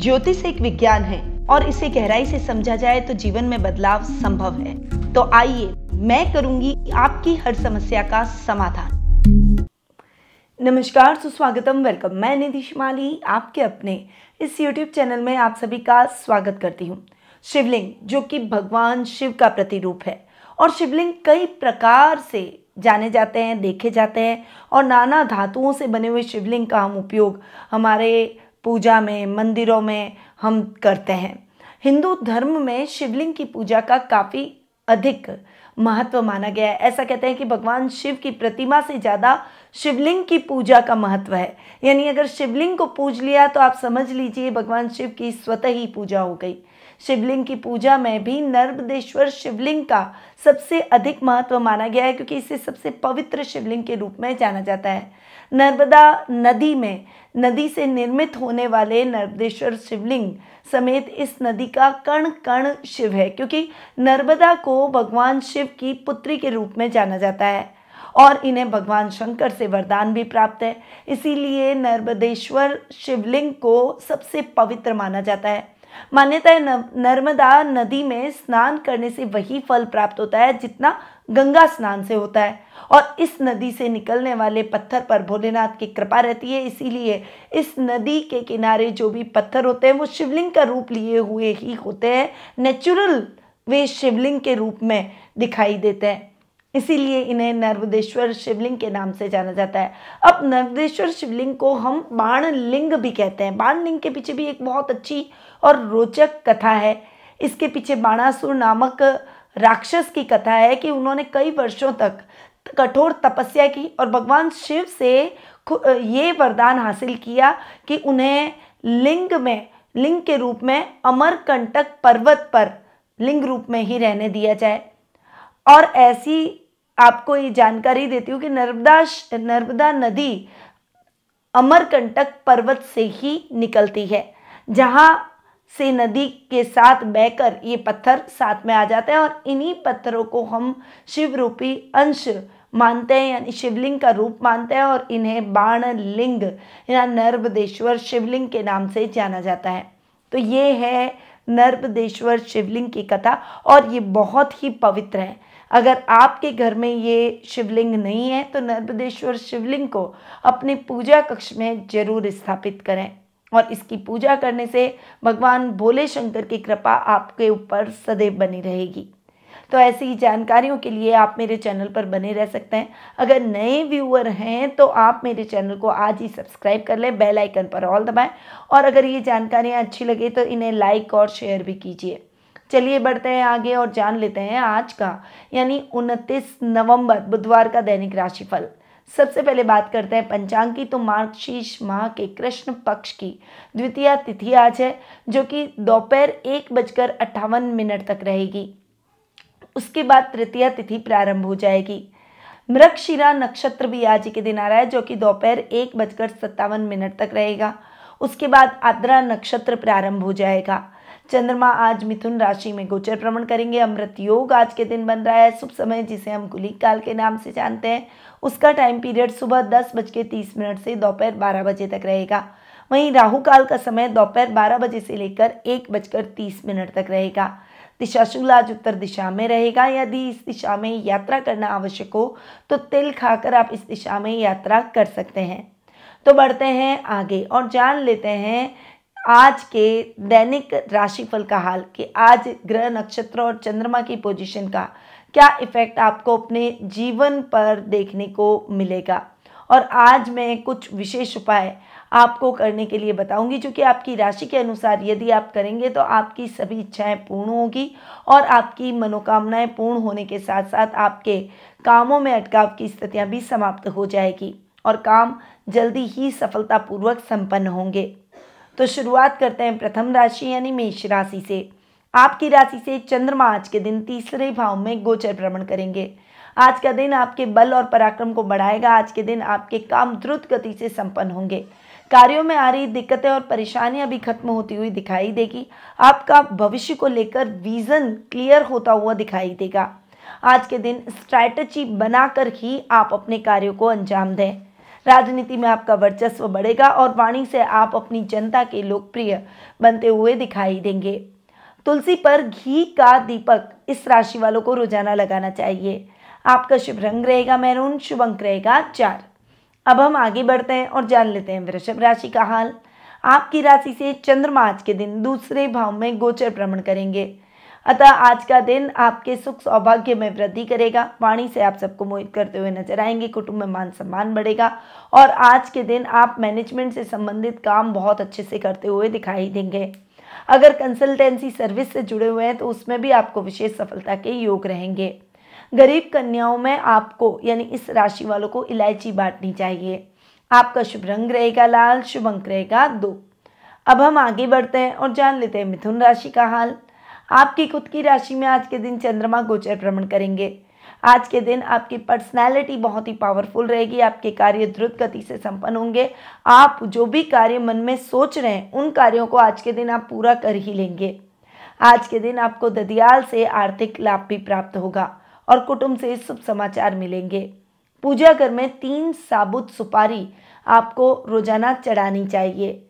ज्योतिष एक विज्ञान है और इसे गहराई से समझा जाए तो जीवन में बदलाव संभव है तो आइए मैं करूंगी आपकी हर समस्या का समाधान नमस्कार सुस्वागतम वेलकम मैं निधि शिमाली आपके अपने इस YouTube चैनल में आप सभी का स्वागत करती हूँ शिवलिंग जो कि भगवान शिव का प्रतिरूप है और शिवलिंग कई प्रकार से जाने जाते हैं देखे जाते हैं और नाना धातुओं से बने हुए शिवलिंग का हम उपयोग हमारे पूजा में मंदिरों में हम करते हैं हिंदू धर्म में शिवलिंग की पूजा का काफ़ी अधिक महत्व माना गया है ऐसा कहते हैं कि भगवान शिव की प्रतिमा से ज़्यादा शिवलिंग की पूजा का महत्व है यानी अगर शिवलिंग को पूज लिया तो आप समझ लीजिए भगवान शिव की स्वतः ही पूजा हो गई शिवलिंग की पूजा में भी नर्मदेश्वर शिवलिंग का सबसे अधिक महत्व माना गया है क्योंकि इसे सबसे पवित्र शिवलिंग के रूप में जाना जाता है नर्मदा नदी में नदी से निर्मित होने वाले नर्मदेश्वर शिवलिंग समेत इस नदी का कण कर्ण शिव है क्योंकि नर्मदा को भगवान शिव की पुत्री के रूप में जाना जाता है और इन्हें भगवान शंकर से वरदान भी प्राप्त है इसीलिए नर्मदेश्वर शिवलिंग को सबसे पवित्र माना जाता है मान्यता है नर्मदा नदी में स्नान करने से वही फल प्राप्त होता है जितना गंगा स्नान से होता है और इस नदी से निकलने वाले पत्थर पर भोलेनाथ की कृपा रहती है इसीलिए इस नदी के किनारे जो भी पत्थर होते हैं वो शिवलिंग का रूप लिए हुए ही होते हैं नेचुरल वे शिवलिंग के रूप में दिखाई देते हैं इसीलिए इन्हें नर्वदेश्वर शिवलिंग के नाम से जाना जाता है अब नर्वदेश्वर शिवलिंग को हम बाण लिंग भी कहते हैं बाण लिंग के पीछे भी एक बहुत अच्छी और रोचक कथा है इसके पीछे बाणासुर नामक राक्षस की कथा है कि उन्होंने कई वर्षों तक कठोर तपस्या की और भगवान शिव से ये वरदान हासिल किया कि उन्हें लिंग में लिंग के रूप में अमरकंटक पर्वत पर लिंग रूप में ही रहने दिया जाए और ऐसी आपको ये जानकारी देती हूँ कि नर्मदा नर्मदा नदी अमरकंटक पर्वत से ही निकलती है जहाँ से नदी के साथ बहकर ये पत्थर साथ में आ जाते हैं और इन्हीं पत्थरों को हम शिव रूपी अंश मानते हैं यानी शिवलिंग का रूप मानते हैं और इन्हें बाण लिंग या नर्मदेश्वर शिवलिंग के नाम से जाना जाता है तो ये है नर्मदेश्वर शिवलिंग की कथा और ये बहुत ही पवित्र है अगर आपके घर में ये शिवलिंग नहीं है तो नर्मदेश्वर शिवलिंग को अपने पूजा कक्ष में जरूर स्थापित करें और इसकी पूजा करने से भगवान भोले शंकर की कृपा आपके ऊपर सदैव बनी रहेगी तो ऐसी जानकारियों के लिए आप मेरे चैनल पर बने रह सकते हैं अगर नए व्यूअर हैं तो आप मेरे चैनल को आज ही सब्सक्राइब कर लें बेल आइकन पर ऑल दबाएं और अगर ये जानकारियाँ अच्छी लगे तो इन्हें लाइक और शेयर भी कीजिए चलिए बढ़ते हैं आगे और जान लेते हैं आज का यानी उनतीस नवंबर बुधवार का दैनिक राशिफल सबसे पहले बात करते हैं पंचांग की तो मार्गशीर्ष माह के कृष्ण पक्ष की द्वितीय तिथि आज है जो कि दोपहर एक बजकर अट्ठावन मिनट तक रहेगी उसके बाद तृतीय तिथि प्रारंभ हो जाएगी मृगशिरा नक्षत्र भी आज के दिन आ रहा है जो कि दोपहर एक बजकर सत्तावन मिनट तक रहेगा उसके बाद आद्रा नक्षत्र प्रारंभ हो जाएगा चंद्रमा आज मिथुन राशि में गोचर भ्रमण करेंगे अमृत योग आज के दिन बन रहा है शुभ समय जिसे हम कुली काल के नाम से जानते हैं उसका टाइम पीरियड सुबह दस बज के तीस मिनट से दोपहर बारह बजे तक रहेगा वहीं राहु काल का समय दोपहर बारह बजे से लेकर एक बजकर तीस मिनट तक रहेगा दिशा शुक्ल आज उत्तर दिशा में रहेगा यदि इस दिशा में यात्रा करना आवश्यक हो तो तिल खाकर आप इस दिशा में यात्रा कर सकते हैं तो बढ़ते हैं आगे और जान लेते हैं आज के दैनिक राशिफल का हाल कि आज ग्रह नक्षत्र और चंद्रमा की पोजीशन का क्या इफेक्ट आपको अपने जीवन पर देखने को मिलेगा और आज मैं कुछ विशेष उपाय आपको करने के लिए बताऊंगी क्योंकि आपकी राशि के अनुसार यदि आप करेंगे तो आपकी सभी इच्छाएं पूर्ण होगी और आपकी मनोकामनाएं पूर्ण होने के साथ साथ आपके कामों में अटकाव की स्थितियां भी समाप्त हो जाएगी और काम जल्दी ही सफलतापूर्वक संपन्न होंगे तो शुरुआत करते हैं प्रथम राशि यानी मेष राशि से आपकी राशि से चंद्रमा आज के दिन तीसरे भाव में गोचर भ्रमण करेंगे आज का दिन आपके बल और पराक्रम को बढ़ाएगा आज के दिन आपके काम द्रुत गति से संपन्न होंगे कार्यों में आ रही दिक्कतें और परेशानियां भी खत्म होती हुई दिखाई देगी आपका भविष्य को लेकर विजन क्लियर होता हुआ दिखाई देगा आज के दिन स्ट्रैटेजी बनाकर ही आप अपने कार्यों को अंजाम दें राजनीति में आपका वर्चस्व बढ़ेगा और वाणी से आप अपनी जनता के लोकप्रिय बनते हुए दिखाई देंगे तुलसी पर घी का दीपक इस राशि वालों को रोजाना लगाना चाहिए आपका शुभ रंग रहेगा मैरून शुभ अंक रहेगा चार अब हम आगे बढ़ते हैं और जान लेते हैं वृषभ राशि का हाल आपकी राशि से चंद्रमा आज के दिन दूसरे भाव में गोचर भ्रमण करेंगे अतः आज का दिन आपके सुख सौभाग्य में वृद्धि करेगा वाणी से आप सबको मोहित करते हुए नजर आएंगे कुटुंब में मान सम्मान बढ़ेगा और आज के दिन आप मैनेजमेंट से संबंधित काम बहुत अच्छे से करते हुए दिखाई देंगे अगर कंसल्टेंसी सर्विस से जुड़े हुए हैं तो उसमें भी आपको विशेष सफलता के योग रहेंगे गरीब कन्याओं में आपको यानी इस राशि वालों को इलायची बांटनी चाहिए आपका शुभ रंग रहेगा लाल शुभ अंक रहेगा दो अब हम आगे बढ़ते हैं और जान लेते हैं मिथुन राशि का हाल आपकी खुद की राशि में आज के दिन चंद्रमा गोचर भ्रमण करेंगे आज के दिन आपकी पर्सनैलिटी बहुत ही पावरफुल रहेगी आपके कार्य द्रुत गति से संपन्न होंगे आप जो भी कार्य मन में सोच रहे हैं उन कार्यों को आज के दिन आप पूरा कर ही लेंगे आज के दिन आपको ददियाल से आर्थिक लाभ भी प्राप्त होगा और कुटुंब से शुभ समाचार मिलेंगे पूजा घर में तीन साबुत सुपारी आपको रोजाना चढ़ानी चाहिए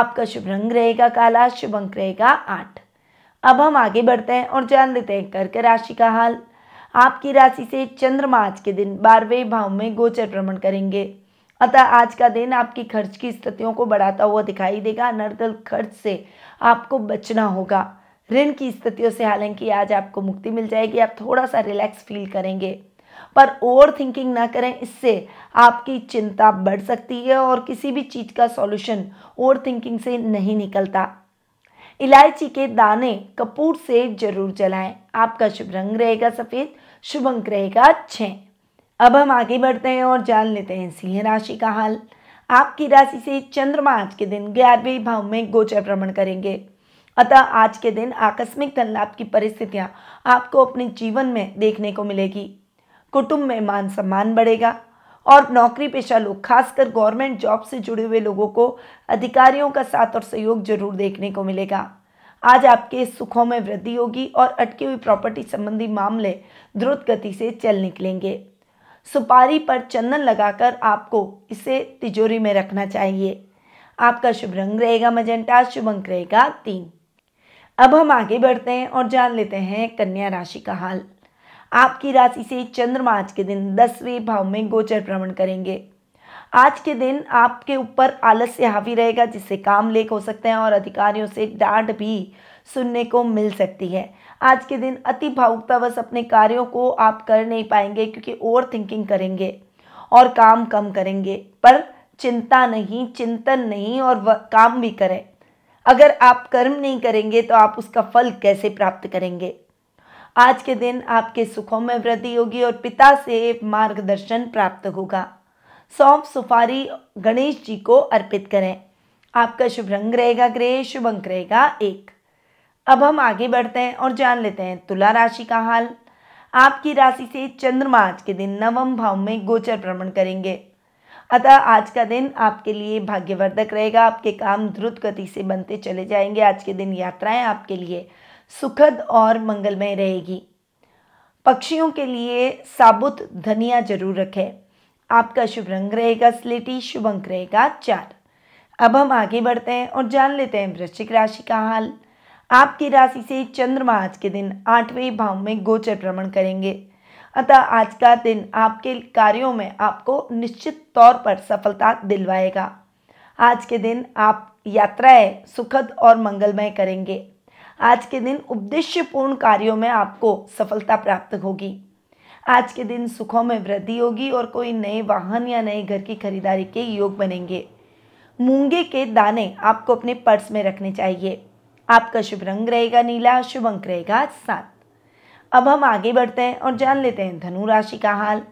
आपका शुभ रंग रहेगा काला शुभ अंक रहेगा आठ अब हम आगे बढ़ते हैं और जान लेते हैं कर्क राशि का हाल आपकी राशि से चंद्रमा आज के दिन बारहवें भाव में गोचर भ्रमण करेंगे अतः आज का दिन आपकी खर्च की स्थितियों को बढ़ाता हुआ दिखाई देगा नर्दल खर्च से आपको बचना होगा ऋण की स्थितियों से हालांकि आज आपको मुक्ति मिल जाएगी आप थोड़ा सा रिलैक्स फील करेंगे पर ओवर थिंकिंग ना करें इससे आपकी चिंता बढ़ सकती है और किसी भी चीज़ का सॉल्यूशन ओवर थिंकिंग से नहीं निकलता इलायची के दाने कपूर से जरूर जलाएं आपका शुभ रंग रहेगा सफ़ेद शुभ अंक रहेगा छ अब हम आगे बढ़ते हैं और जान लेते हैं सिंह राशि का हाल आपकी राशि से चंद्रमा आज के दिन ग्यारहवें भाव में गोचर भ्रमण करेंगे अतः आज के दिन आकस्मिक धन लाभ की परिस्थितियां आपको अपने जीवन में देखने को मिलेगी कुटुंब में मान सम्मान बढ़ेगा और नौकरी पेशा लोग खासकर गवर्नमेंट जॉब से जुड़े हुए लोगों को अधिकारियों का साथ और सहयोग जरूर देखने को मिलेगा आज आपके सुखों में वृद्धि होगी और अटकी हुई प्रॉपर्टी संबंधी मामले द्रुत गति से चल निकलेंगे सुपारी पर चंदन लगाकर आपको इसे तिजोरी में रखना चाहिए आपका शुभ रंग रहेगा मजेंटा शुभ अंक रहेगा तीन अब हम आगे बढ़ते हैं और जान लेते हैं कन्या राशि का हाल आपकी राशि से चंद्रमा आज के दिन दसवें भाव में गोचर भ्रमण करेंगे आज के दिन आपके ऊपर आलस्य हावी रहेगा जिससे काम लेख हो सकते हैं और अधिकारियों से डांट भी सुनने को मिल सकती है आज के दिन अति भावुकतावश अपने कार्यों को आप कर नहीं पाएंगे क्योंकि ओवर थिंकिंग करेंगे और काम कम करेंगे पर चिंता नहीं चिंतन नहीं और काम भी करें अगर आप कर्म नहीं करेंगे तो आप उसका फल कैसे प्राप्त करेंगे आज के दिन आपके सुखों में वृद्धि होगी और पिता से मार्गदर्शन प्राप्त होगा सौंप सुफारी गणेश जी को अर्पित करें आपका शुभ रंग रहेगा ग्रह शुभ अंक रहेगा एक अब हम आगे बढ़ते हैं और जान लेते हैं तुला राशि का हाल आपकी राशि से चंद्रमा आज के दिन नवम भाव में गोचर भ्रमण करेंगे अतः आज का दिन आपके लिए भाग्यवर्धक रहेगा आपके काम द्रुत गति से बनते चले जाएंगे आज के दिन यात्राएं आपके लिए सुखद और मंगलमय रहेगी पक्षियों के लिए साबुत धनिया जरूर रखें आपका शुभ रंग रहेगा स्लेटी शुभ अंक रहेगा चार अब हम आगे बढ़ते हैं और जान लेते हैं वृश्चिक राशि का हाल आपकी राशि से चंद्रमा आज के दिन आठवें भाव में गोचर भ्रमण करेंगे अतः आज का दिन आपके कार्यों में आपको निश्चित तौर पर सफलता दिलवाएगा आज के दिन आप यात्राएं सुखद और मंगलमय करेंगे आज के दिन पूर्ण कार्यों में आपको सफलता प्राप्त होगी आज के दिन सुखों में वृद्धि होगी और कोई नए वाहन या नए घर की खरीदारी के योग बनेंगे मूंगे के दाने आपको अपने पर्स में रखने चाहिए आपका शुभ रंग रहेगा नीला शुभ अंक रहेगा सात अब हम आगे बढ़ते हैं और जान लेते हैं धनु राशि का हाल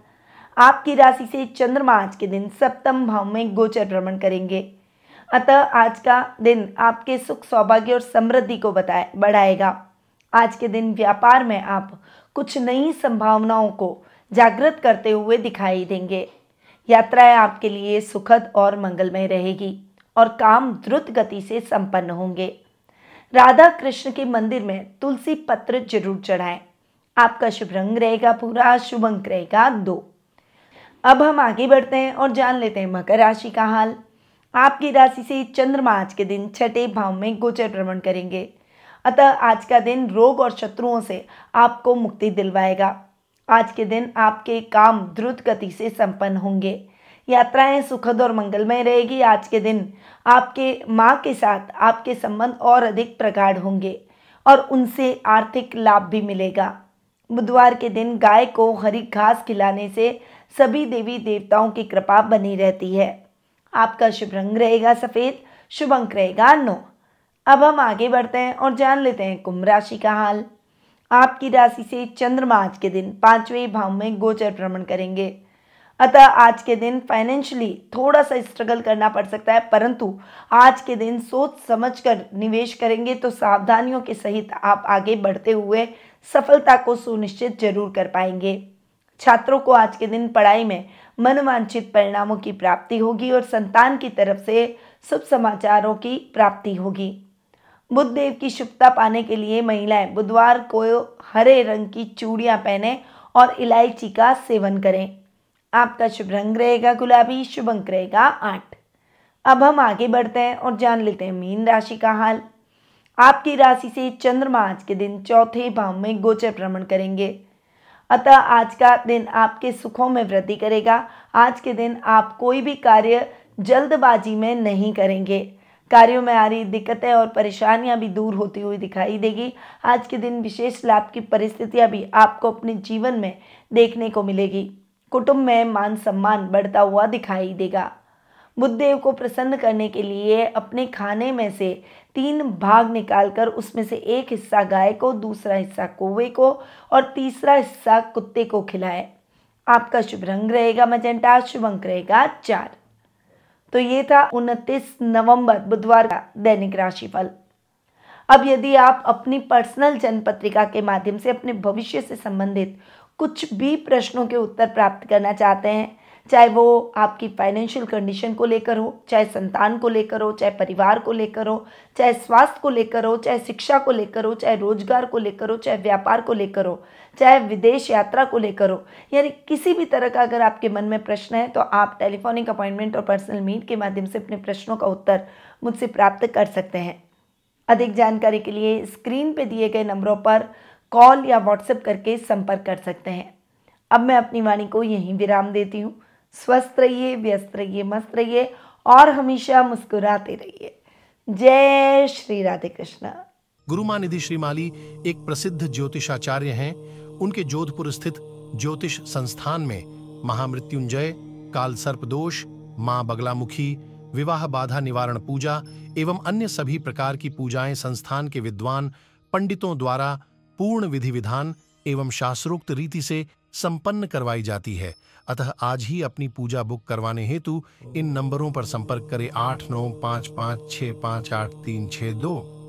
आपकी राशि से चंद्रमा आज के दिन सप्तम भाव में गोचर भ्रमण करेंगे अतः आज का दिन आपके सुख सौभाग्य और समृद्धि को बताए बढ़ाएगा आज के दिन व्यापार में आप कुछ नई संभावनाओं को जागृत करते हुए दिखाई देंगे यात्राएं आपके लिए सुखद और मंगलमय रहेगी और काम द्रुत गति से संपन्न होंगे राधा कृष्ण के मंदिर में तुलसी पत्र जरूर चढ़ाएं आपका शुभ रंग रहेगा पूरा शुभ अंक रहेगा दो अब हम आगे बढ़ते हैं और जान लेते हैं मकर राशि का हाल आपकी राशि से चंद्रमा आज के दिन छठे भाव में गोचर भ्रमण करेंगे अतः आज का दिन रोग और शत्रुओं से आपको मुक्ति दिलवाएगा आज के दिन आपके काम द्रुत गति से संपन्न होंगे यात्राएं सुखद और मंगलमय रहेगी आज के दिन आपके माँ के साथ आपके संबंध और अधिक प्रगाढ़ होंगे और उनसे आर्थिक लाभ भी मिलेगा बुधवार के दिन गाय को हरी घास खिलाने से सभी देवी देवताओं की कृपा बनी रहती है आपका शुभ रंग रहेगा सफ़ेद शुभ अंक रहेगा नौ अब हम आगे बढ़ते हैं और जान लेते हैं कुंभ राशि का हाल आपकी राशि से चंद्रमा आज के दिन पांचवें भाव में गोचर भ्रमण करेंगे अतः आज के दिन फाइनेंशियली थोड़ा सा स्ट्रगल करना पड़ सकता है परंतु आज के दिन सोच समझकर निवेश करेंगे तो सावधानियों के सहित आप आगे बढ़ते हुए सफलता को सुनिश्चित जरूर कर पाएंगे छात्रों को आज के दिन पढ़ाई में मनवांछित परिणामों की प्राप्ति होगी और संतान की तरफ से शुभ समाचारों की प्राप्ति होगी बुद्ध देव की शुभता पाने के लिए महिलाएं बुधवार को हरे रंग की चूड़ियां पहने और इलायची का सेवन करें आपका शुभ रंग रहेगा गुलाबी शुभ अंक रहेगा आठ अब हम आगे बढ़ते हैं और जान लेते हैं मीन राशि का हाल आपकी राशि से चंद्रमा आज के दिन चौथे भाव में गोचर भ्रमण करेंगे अतः आज का दिन आपके सुखों में वृद्धि करेगा आज के दिन आप कोई भी कार्य जल्दबाजी में नहीं करेंगे कार्यों में आ रही दिक्कतें और परेशानियां भी दूर होती हुई दिखाई देगी आज के दिन विशेष लाभ की परिस्थितियां भी आपको अपने जीवन में देखने को मिलेगी कुटुंब में मान सम्मान बढ़ता हुआ दिखाई देगा बुद्धदेव को प्रसन्न करने के लिए अपने खाने में से तीन भाग निकालकर उसमें से एक हिस्सा गाय को दूसरा हिस्सा कौवे को और तीसरा हिस्सा कुत्ते को खिलाए आपका शुभ रंग रहेगा मजेंटा शुभ अंक रहेगा चार तो ये था उनतीस नवंबर बुधवार का दैनिक राशिफल अब यदि आप अपनी पर्सनल जन्म पत्रिका के माध्यम से अपने भविष्य से संबंधित कुछ भी प्रश्नों के उत्तर प्राप्त करना चाहते हैं चाहे वो आपकी फाइनेंशियल कंडीशन को लेकर हो चाहे संतान को लेकर हो चाहे परिवार को लेकर हो चाहे स्वास्थ्य को लेकर हो चाहे शिक्षा को लेकर हो चाहे रोजगार को लेकर हो चाहे व्यापार को लेकर हो चाहे विदेश यात्रा को लेकर हो यानी किसी भी तरह का अगर आपके मन में प्रश्न है तो आप टेलीफोनिक अपॉइंटमेंट और पर्सनल मीट के माध्यम से अपने प्रश्नों का उत्तर मुझसे प्राप्त कर सकते हैं अधिक जानकारी के लिए स्क्रीन पर दिए गए नंबरों पर कॉल या व्हाट्सएप करके संपर्क कर सकते हैं अब मैं अपनी वाणी को यहीं विराम देती हूँ स्वस्थ रहिए व्यस्त रहिए मस्त रहिए और हमेशा मुस्कुराते रहिए जय श्री राधे कृष्ण गुरु मानिधि श्री माली एक प्रसिद्ध ज्योतिषाचार्य हैं उनके जोधपुर स्थित ज्योतिष संस्थान में महामृत्युंजय काल सर्प दोष माँ बगलामुखी विवाह बाधा निवारण पूजा एवं अन्य सभी प्रकार की पूजाएं संस्थान के विद्वान पंडितों द्वारा पूर्ण विधि विधान एवं शास्त्रोक्त रीति से संपन्न करवाई जाती है अतः आज ही अपनी पूजा बुक करवाने हेतु इन नंबरों पर संपर्क करें आठ नौ पाँच पाँच छः पाँच आठ तीन छः दो